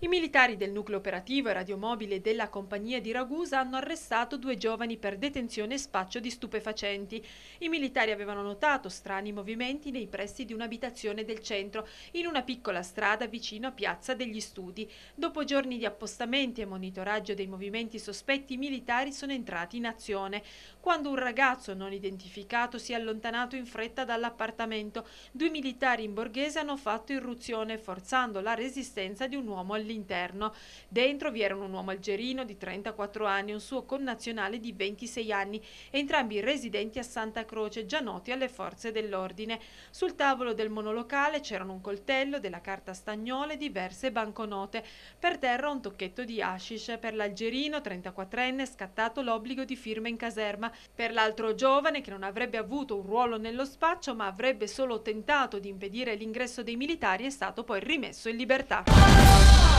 I militari del nucleo operativo e radiomobile della compagnia di Ragusa hanno arrestato due giovani per detenzione e spaccio di stupefacenti. I militari avevano notato strani movimenti nei pressi di un'abitazione del centro, in una piccola strada vicino a Piazza degli Studi. Dopo giorni di appostamenti e monitoraggio dei movimenti sospetti, i militari sono entrati in azione. Quando un ragazzo non identificato si è allontanato in fretta dall'appartamento, due militari in borghese hanno fatto irruzione, forzando la resistenza di un uomo all'interno dell'interno. Dentro vi erano un uomo algerino di 34 anni e un suo connazionale di 26 anni, entrambi residenti a Santa Croce, già noti alle forze dell'ordine. Sul tavolo del monolocale c'erano un coltello, della carta stagnola e diverse banconote. Per terra un tocchetto di hashish. Per l'algerino, 34enne, scattato l'obbligo di firma in caserma. Per l'altro giovane, che non avrebbe avuto un ruolo nello spaccio, ma avrebbe solo tentato di impedire l'ingresso dei militari, è stato poi rimesso in libertà.